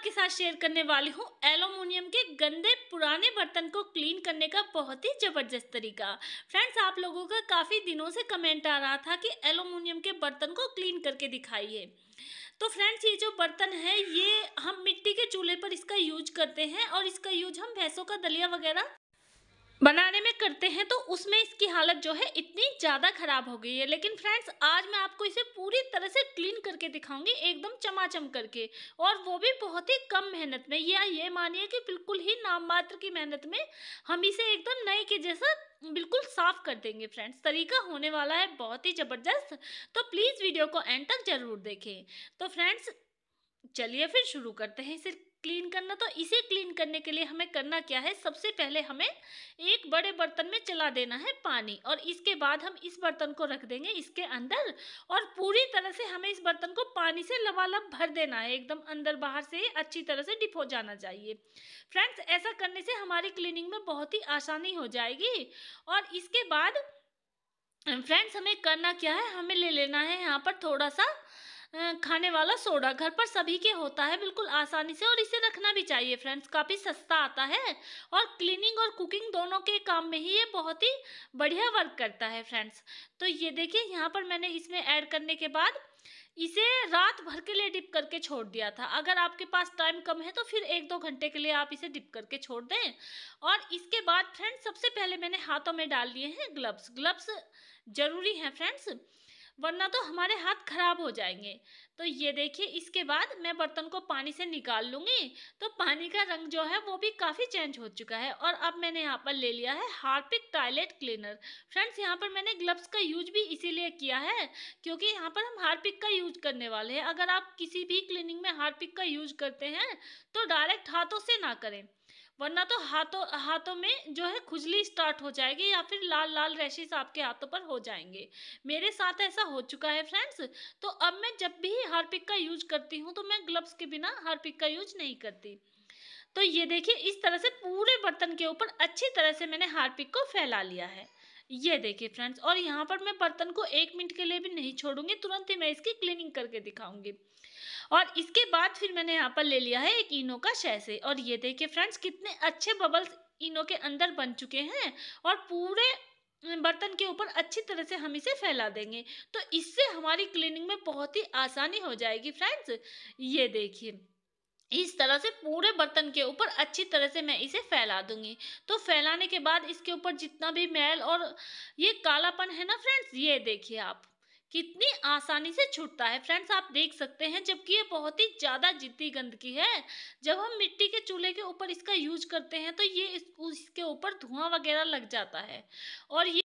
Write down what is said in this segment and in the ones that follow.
आपके साथ शेयर करने वाली हूँ एलुमिनियम के गंदे पुराने बर्तन को क्लीन करने का बहुत ही ज़बरदस्त तरीका फ्रेंड्स आप लोगों का काफ़ी दिनों से कमेंट आ रहा था कि एलुमिनियम के बर्तन को क्लीन करके दिखाइए तो फ्रेंड्स ये जो बर्तन है ये हम मिट्टी के चूल्हे पर इसका यूज करते हैं और इसका यूज हम भैंसों का दलिया वगैरह बनाने में करते हैं तो उसमें इसकी हालत जो है इतनी ज़्यादा ख़राब हो गई है लेकिन फ्रेंड्स आज मैं आपको इसे पूरी तरह से क्लीन करके दिखाऊंगी एकदम चमाचम करके और वो भी बहुत ही कम मेहनत में या ये मानिए कि बिल्कुल ही नाम मात्र की मेहनत में हम इसे एकदम नए के जैसा बिल्कुल साफ कर देंगे फ्रेंड्स तरीका होने वाला है बहुत ही ज़बरदस्त तो प्लीज़ वीडियो को एंड तक ज़रूर देखें तो फ्रेंड्स चलिए फिर शुरू करते हैं इसे क्लीन करना तो इसे क्लीन करने के लिए हमें करना क्या है सबसे पहले हमें एक बड़े बर्तन में चला देना है पानी और इसके बाद हम इस बर्तन को रख देंगे इसके अंदर और पूरी तरह से हमें इस बर्तन को पानी से लबालब भर देना है एकदम अंदर बाहर से अच्छी तरह से डिप हो जाना चाहिए फ्रेंड्स ऐसा करने से हमारी क्लीनिंग में बहुत ही आसानी हो जाएगी और इसके बाद फ्रेंड्स हमें करना क्या है हमें ले लेना है यहाँ पर थोड़ा सा खाने वाला सोडा घर पर सभी के होता है बिल्कुल आसानी से और इसे रखना भी चाहिए फ्रेंड्स काफ़ी सस्ता आता है और क्लीनिंग और कुकिंग दोनों के काम में ही ये बहुत ही बढ़िया वर्क करता है फ्रेंड्स तो ये देखिए यहाँ पर मैंने इसमें ऐड करने के बाद इसे रात भर के लिए डिप करके छोड़ दिया था अगर आपके पास टाइम कम है तो फिर एक दो घंटे के लिए आप इसे डिप करके छोड़ दें और इसके बाद फ्रेंड्स सबसे पहले मैंने हाथों में डाल लिए हैं ग्लव्स ग्लव्स ज़रूरी हैं फ्रेंड्स वरना तो हमारे हाथ खराब हो जाएंगे तो ये देखिए इसके बाद मैं बर्तन को पानी से निकाल लूँगी तो पानी का रंग जो है वो भी काफ़ी चेंज हो चुका है और अब मैंने यहाँ पर ले लिया है हार्पिक टॉयलेट क्लीनर फ्रेंड्स यहाँ पर मैंने ग्लव्स का यूज भी इसीलिए किया है क्योंकि यहाँ पर हम हार्पिक का यूज करने वाले हैं अगर आप किसी भी क्लीनिंग में हार्पिक का यूज करते हैं तो डायरेक्ट हाथों से ना करें वरना तो हाथों हाथों में जो है खुजली स्टार्ट हो जाएगी या फिर लाल लाल रैशेज आपके हाथों पर हो जाएंगे मेरे साथ ऐसा हो चुका है फ्रेंड्स तो अब मैं जब भी हार्पिक का यूज करती हूँ तो मैं ग्लव्स के बिना हार्पिक का यूज नहीं करती तो ये देखिए इस तरह से पूरे बर्तन के ऊपर अच्छी तरह से मैंने हार्पिक को फैला लिया है ये देखिए फ्रेंड्स और यहाँ पर मैं बर्तन को एक मिनट के लिए भी नहीं छोड़ूंगी तुरंत ही मैं इसकी क्लीनिंग करके दिखाऊंगी और इसके बाद फिर मैंने यहाँ पर ले लिया है एक इनो का शैसे और ये देखिए फ्रेंड्स कितने अच्छे बबल्स इनो के अंदर बन चुके हैं और पूरे बर्तन के ऊपर अच्छी तरह से हम इसे फैला देंगे तो इससे हमारी क्लीनिंग में बहुत ही आसानी हो जाएगी फ्रेंड्स ये देखिए इस तरह से पूरे बर्तन के ऊपर अच्छी तरह से मैं इसे फैला दूंगी तो फैलाने के बाद इसके ऊपर जितना भी मैल और ये कालापन है ना फ्रेंड्स ये देखिए आप कितनी आसानी से छूटता है फ्रेंड्स आप देख सकते हैं जबकि ये बहुत ही ज़्यादा जिद्दी गंदगी है जब हम मिट्टी के चूल्हे के ऊपर इसका यूज करते हैं तो ये इस, इसके ऊपर धुआं वगैरह लग जाता है और ये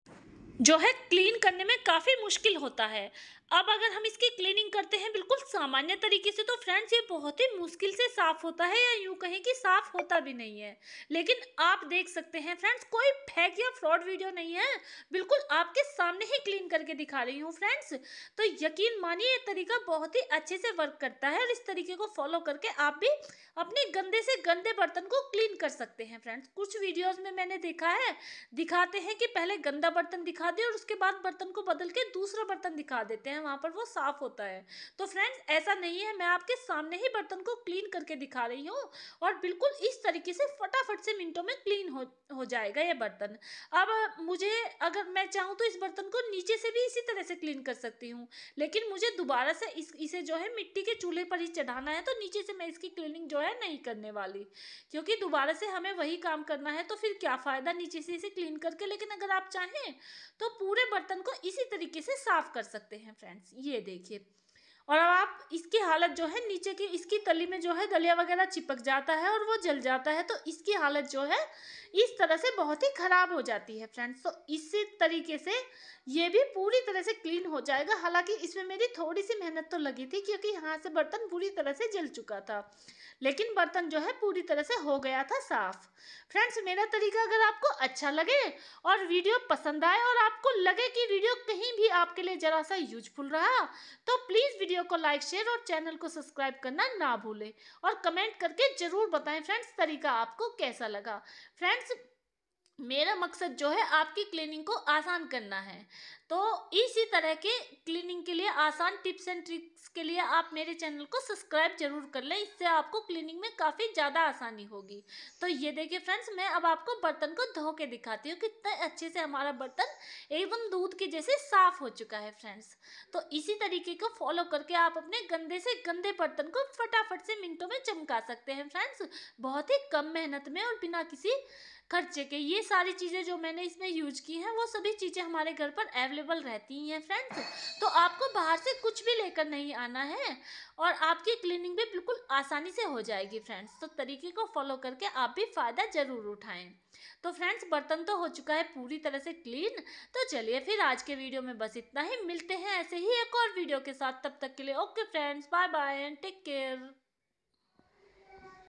जो है क्लीन करने में काफ़ी मुश्किल होता है अब अगर हम इसकी क्लीनिंग करते हैं बिल्कुल सामान्य तरीके से तो फ्रेंड्स ये बहुत ही मुश्किल से साफ़ होता है या यूं कहें कि साफ़ होता भी नहीं है लेकिन आप देख सकते हैं फ्रेंड्स कोई फैक या फ्रॉड वीडियो नहीं है बिल्कुल आपके सामने ही क्लीन करके दिखा रही हूँ फ्रेंड्स तो यकीन मानिए ये तरीका बहुत ही अच्छे से वर्क करता है और इस तरीके को फॉलो करके आप भी अपने गंदे से गंदे बर्तन को क्लीन कर सकते हैं फ्रेंड्स कुछ वीडियोज़ में मैंने देखा है दिखाते हैं कि पहले गंदा बर्तन दिखा दे और उसके बाद बर्तन को बदल के दूसरा बर्तन दिखा देते हैं हैं वहाँ पर वो साफ़ होता है तो फ्रेंड्स ऐसा नहीं है मैं आपके सामने ही बर्तन को क्लीन करके दिखा रही हूँ और बिल्कुल इस तरीके से फटाफट से मिनटों में क्लीन हो हो जाएगा ये बर्तन अब मुझे अगर मैं चाहूँ तो इस बर्तन को नीचे से भी इसी तरह से क्लीन कर सकती हूँ लेकिन मुझे दोबारा से इस इसे जो है मिट्टी के चूल्हे पर ही चढ़ाना है तो नीचे से मैं इसकी क्लीनिंग जो है नहीं करने वाली क्योंकि दोबारा से हमें वही काम करना है तो फिर क्या फ़ायदा नीचे से इसे क्लीन करके लेकिन अगर आप चाहें तो पूरे बर्तन को इसी तरीके से साफ़ कर सकते हैं फ्रेंड्स ये देखिए और अब आप इसकी हालत जो है नीचे की इसकी तली में जो है दलिया वगैरह चिपक जाता है और वो जल जाता है तो इसकी हालत जो है इस तरह से बहुत ही ख़राब हो जाती है फ्रेंड्स तो इसी तरीके से ये भी पूरी तरह से क्लीन हो जाएगा हालांकि इसमें मेरी थोड़ी सी मेहनत तो लगी थी क्योंकि यहाँ से बर्तन पूरी तरह से जल चुका था लेकिन बर्तन जो है पूरी तरह से हो गया था साफ फ्रेंड्स मेरा तरीका अगर आपको अच्छा लगे और वीडियो पसंद आए और आपको लगे कि वीडियो कहीं भी आपके लिए ज़रा सा यूजफुल रहा तो प्लीज़ वीडियो को लाइक शेयर और चैनल को सब्सक्राइब करना ना भूलें और कमेंट करके ज़रूर बताएं फ्रेंड्स तरीका आपको कैसा लगा फ्रेंड्स मेरा मकसद जो है आपकी क्लीनिंग को आसान करना है तो इसी तरह के क्लीनिंग के लिए आसान टिप्स एंड ट्रिक्स के लिए आप मेरे चैनल को सब्सक्राइब जरूर कर लें इससे आपको क्लीनिंग में काफ़ी ज़्यादा आसानी होगी तो ये देखिए फ्रेंड्स मैं अब आपको बर्तन को धो के दिखाती हूँ कितने अच्छे से हमारा बर्तन एकदम दूध के जैसे साफ़ हो चुका है फ्रेंड्स तो इसी तरीके को फॉलो करके आप अपने गंदे से गंदे बर्तन को फटाफट से मिनटों में चमका सकते हैं फ्रेंड्स बहुत ही कम मेहनत में और बिना किसी खर्चे के ये सारी चीज़ें जो मैंने इसमें यूज की हैं वो सभी चीज़ें हमारे घर पर अवेलेबल रहती हैं फ्रेंड्स तो आपको बाहर से कुछ भी लेकर नहीं आना है और आपकी क्लीनिंग भी बिल्कुल आसानी से हो जाएगी फ्रेंड्स तो तरीके को फॉलो करके आप भी फ़ायदा ज़रूर उठाएँ तो फ्रेंड्स बर्तन तो हो चुका है पूरी तरह से क्लीन तो चलिए फिर आज के वीडियो में बस इतना ही मिलते हैं ऐसे ही एक और वीडियो के साथ तब तक के लिए okay friends bye bye and take care